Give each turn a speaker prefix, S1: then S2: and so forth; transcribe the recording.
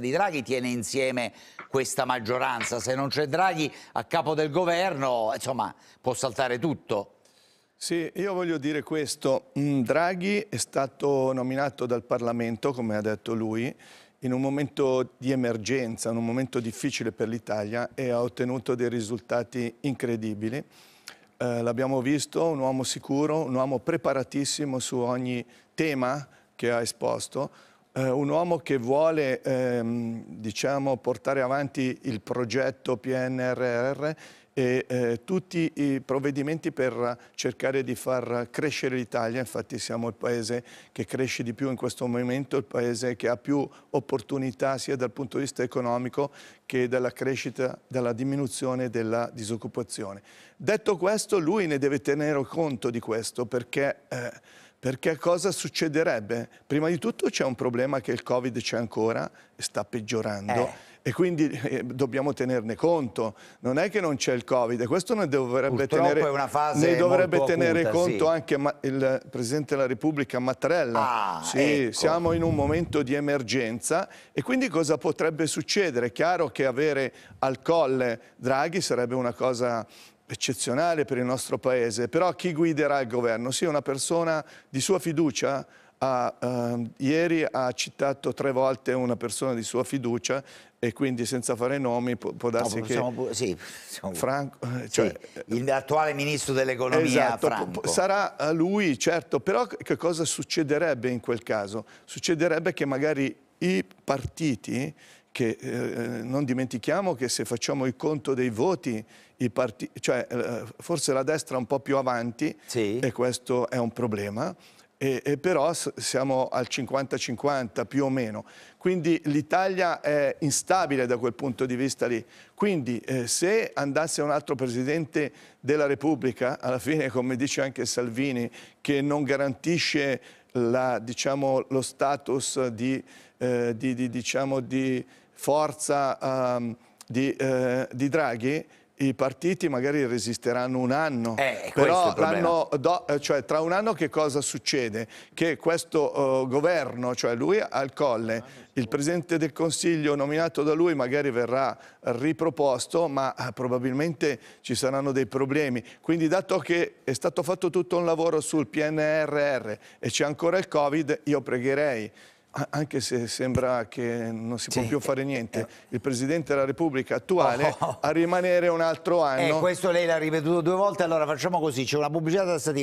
S1: di Draghi tiene insieme questa maggioranza, se non c'è Draghi a capo del governo, insomma, può saltare tutto. Sì, io voglio dire questo, mm, Draghi è stato nominato dal Parlamento, come ha detto lui, in un momento di emergenza, in un momento difficile per l'Italia e ha ottenuto dei risultati incredibili. Eh, L'abbiamo visto, un uomo sicuro, un uomo preparatissimo su ogni tema che ha esposto eh, un uomo che vuole ehm, diciamo, portare avanti il progetto PNRR e eh, tutti i provvedimenti per cercare di far crescere l'Italia, infatti siamo il paese che cresce di più in questo momento, il paese che ha più opportunità sia dal punto di vista economico che dalla crescita, dalla diminuzione della disoccupazione. Detto questo, lui ne deve tenere conto di questo perché eh, perché cosa succederebbe? Prima di tutto c'è un problema che il Covid c'è ancora e sta peggiorando. Eh e quindi eh, dobbiamo tenerne conto. Non è che non c'è il Covid, questo ne dovrebbe Purtroppo tenere, ne dovrebbe tenere acuta, conto sì. anche ma, il Presidente della Repubblica Mattarella. Ah, sì, ecco. Siamo in un momento di emergenza e quindi cosa potrebbe succedere? È chiaro che avere al colle eh, Draghi sarebbe una cosa eccezionale per il nostro Paese, però chi guiderà il governo? Sì, una persona di sua fiducia, ha, uh, ieri ha citato tre volte una persona di sua fiducia e quindi senza fare nomi può, può darsi no, che... Siamo, sì, siamo, Franco, eh, cioè, sì, l'attuale ministro dell'economia esatto, Franco. Sarà eh, lui, certo, però che cosa succederebbe in quel caso? Succederebbe che magari i partiti che eh, eh, non dimentichiamo che se facciamo il conto dei voti, cioè, eh, forse la destra è un po' più avanti sì. e questo è un problema e, e però siamo al 50-50 più o meno. Quindi l'Italia è instabile da quel punto di vista lì. Quindi eh, se andasse un altro Presidente della Repubblica, alla fine come dice anche Salvini, che non garantisce la, diciamo, lo status di, eh, di, di, diciamo, di forza um, di eh, Draghi, i partiti magari resisteranno un anno, eh, però do, eh, cioè, tra un anno che cosa succede? Che questo uh, governo, cioè lui al colle, il Presidente del Consiglio nominato da lui magari verrà riproposto, ma uh, probabilmente ci saranno dei problemi. Quindi dato che è stato fatto tutto un lavoro sul PNRR e c'è ancora il Covid, io pregherei anche se sembra che non si può più fare niente, eh. il Presidente della Repubblica attuale oh. oh, oh. a rimanere un altro anno. E eh, questo lei l'ha ripetuto due volte, allora facciamo così, c'è una pubblicità tassativa.